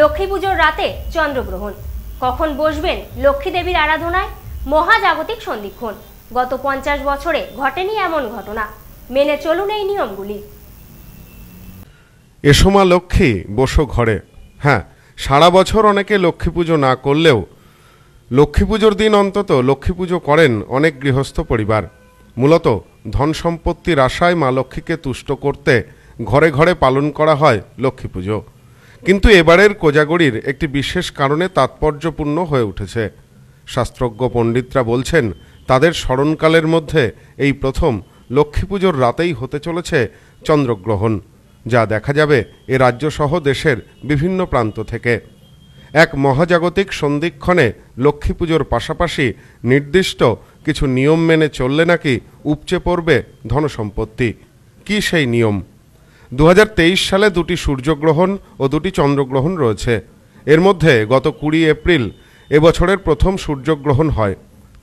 লক্ষ্মী পুজোর রাতে চন্দ্রগ্রহণ কখন বসবেন লক্ষ্মী দেবীর আরাধনায় মহাজাগতিক সন্ধিক্ষণ গত পঞ্চাশ বছরে ঘটেনি এমন ঘটনা মেনে চলুন এই নিয়মগুলি এসমা লক্ষ্মী বসো ঘরে হ্যাঁ সারা বছর অনেকে লক্ষ্মী পুজো না করলেও লক্ষ্মী পুজোর দিন অন্তত লক্ষ্মী পুজো করেন অনেক গৃহস্থ পরিবার মূলত ধন সম্পত্তির আশায় মা লক্ষ্মীকে তুষ্ট করতে ঘরে ঘরে পালন করা হয় লক্ষ্মী পুজো কিন্তু এবারের কোজাগরির একটি বিশেষ কারণে তাৎপর্যপূর্ণ হয়ে উঠেছে শাস্ত্রজ্ঞ পণ্ডিতরা বলছেন তাদের স্মরণকালের মধ্যে এই প্রথম লক্ষ্মী পুজোর রাতেই হতে চলেছে চন্দ্রগ্রহণ যা দেখা যাবে এ রাজ্যসহ দেশের বিভিন্ন প্রান্ত থেকে এক মহাজাগতিক সন্ধিক্ষণে লক্ষ্মী পুজোর পাশাপাশি নির্দিষ্ট কিছু নিয়ম মেনে চললে নাকি উপচে পড়বে ধনসম্পত্তি কি সেই নিয়ম দু সালে দুটি সূর্যগ্রহণ ও দুটি চন্দ্রগ্রহণ রয়েছে এর মধ্যে গত কুড়ি এপ্রিল এবছরের প্রথম সূর্যগ্রহণ হয়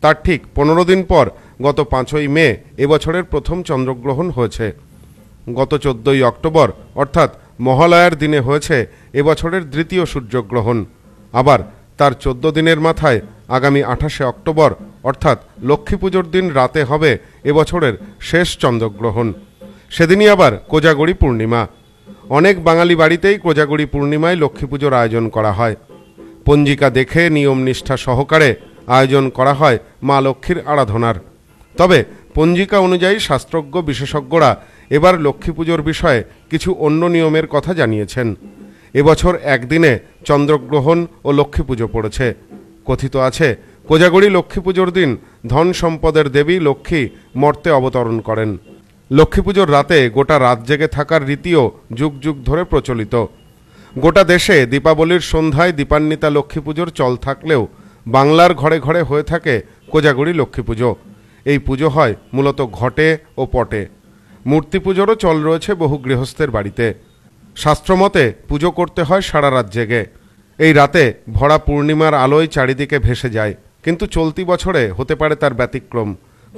তার ঠিক পনেরো দিন পর গত পাঁচই মে এবছরের প্রথম চন্দ্রগ্রহণ হয়েছে গত চোদ্দই অক্টোবর অর্থাৎ মহালয়ার দিনে হয়েছে এবছরের দ্বিতীয় সূর্যগ্রহণ আবার তার চোদ্দ দিনের মাথায় আগামী আঠাশে অক্টোবর অর্থাৎ লক্ষ্মী পুজোর দিন রাতে হবে এবছরের শেষ চন্দ্রগ্রহণ সেদিনই আবার কোজাগড়ি পূর্ণিমা অনেক বাঙালি বাড়িতেই কোজাগড়ি পূর্ণিমায় লক্ষ্মী পুজোর আয়োজন করা হয় পঞ্জিকা দেখে নিয়ম নিষ্ঠা সহকারে আয়োজন করা হয় মা লক্ষ্মীর আরাধনার তবে পঞ্জিকা অনুযায়ী শাস্ত্রজ্ঞ বিশেষজ্ঞরা এবার লক্ষ্মী পুজোর বিষয়ে কিছু অন্য নিয়মের কথা জানিয়েছেন এবছর একদিনে চন্দ্রগ্রহণ ও লক্ষ্মী পুজো পড়েছে কথিত আছে কোজাগড়ি লক্ষ্মী পুজোর দিন ধন সম্পদের দেবী লক্ষ্মী মর্তে অবতরণ করেন লক্ষ্মী পুজোর রাতে গোটা রাত জেগে থাকার রীতিও যুগ যুগ ধরে প্রচলিত গোটা দেশে দীপাবলির সন্ধ্যায় দীপান্বিতা লক্ষ্মী পুজোর চল থাকলেও বাংলার ঘরে ঘরে হয়ে থাকে কোজাগুড়ি লক্ষ্মী পুজো এই পুজো হয় মূলত ঘটে ও পটে মূর্তি পুজোরও চল রয়েছে বহু গৃহস্থের বাড়িতে শাস্ত্রমতে পুজো করতে হয় সারা রাত জেগে এই রাতে ভরা পূর্ণিমার আলোয় চারিদিকে ভেসে যায় কিন্তু চলতি বছরে হতে পারে তার ব্যতিক্রম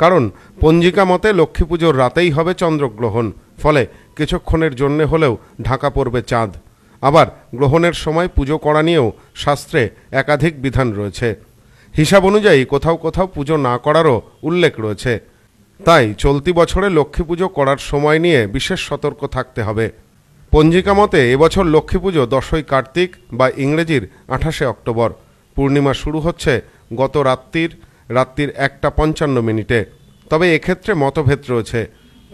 কারণ পঞ্জিকা মতে লক্ষ্মী পুজোর রাতেই হবে চন্দ্রগ্রহণ ফলে কিছুক্ষণের জন্য হলেও ঢাকা পড়বে চাঁদ আবার গ্রহণের সময় পুজো করা নিয়েও শাস্ত্রে একাধিক বিধান রয়েছে হিসাব অনুযায়ী কোথাও কোথাও পুজো না করারও উল্লেখ রয়েছে তাই চলতি বছরে লক্ষ্মী পুজো করার সময় নিয়ে বিশেষ সতর্ক থাকতে হবে পঞ্জিকা মতে এবছর লক্ষ্মী পুজো দশই কার্তিক বা ইংরেজির আঠাশে অক্টোবর পূর্ণিমা শুরু হচ্ছে গত রাত্রির রাত্রির একটা পঞ্চান্ন মিনিটে তবে এক্ষেত্রে মতভেদ রয়েছে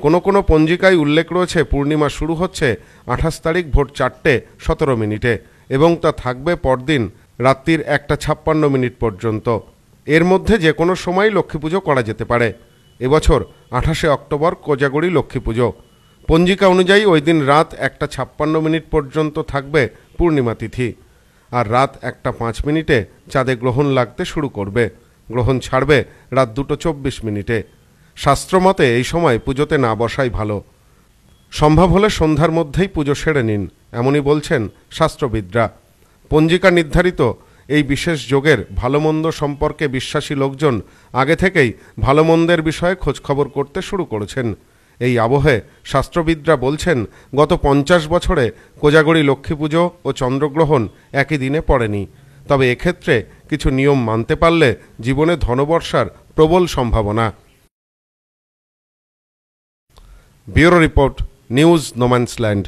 কোনো কোনো পঞ্জিকায় উল্লেখ রয়েছে পূর্ণিমা শুরু হচ্ছে আঠাশ তারিখ ভোর চারটে সতেরো মিনিটে এবং তা থাকবে পরদিন রাত্রির একটা ছাপ্পান্ন মিনিট পর্যন্ত এর মধ্যে যে কোনো সময় লক্ষ্মী পুজো করা যেতে পারে এবছর আঠাশে অক্টোবর কোজাগরি লক্ষ্মী পুজো পঞ্জিকা অনুযায়ী ওই দিন রাত একটা ছাপ্পান্ন মিনিট পর্যন্ত থাকবে পূর্ণিমা তিথি আর রাত একটা পাঁচ মিনিটে চাঁদে গ্রহণ লাগতে শুরু করবে গ্রহণ ছাড়বে রাত দুটো চব্বিশ মিনিটে শাস্ত্রমতে এই সময় পুজোতে না বসাই ভালো সম্ভব হলে সন্ধ্যার মধ্যেই পুজো সেরে নিন এমনই বলছেন শাস্ত্রবিদরা পঞ্জিকা নির্ধারিত এই বিশেষ যোগের ভালোমন্দ সম্পর্কে বিশ্বাসী লোকজন আগে থেকেই ভালোমন্দের বিষয়ে খোঁজখবর করতে শুরু করেছেন এই আবহে শাস্ত্রবিদরা বলছেন গত পঞ্চাশ বছরে কোজাগরী লক্ষ্মী পুজো ও চন্দ্রগ্রহণ একই দিনে পড়েনি তবে এক্ষেত্রে কিছু নিয়ম মানতে পারলে জীবনে ধনবর্ষার প্রবল সম্ভাবনা ব্যুরো রিপোর্ট নিউজ নোম্যান্সল্যান্ড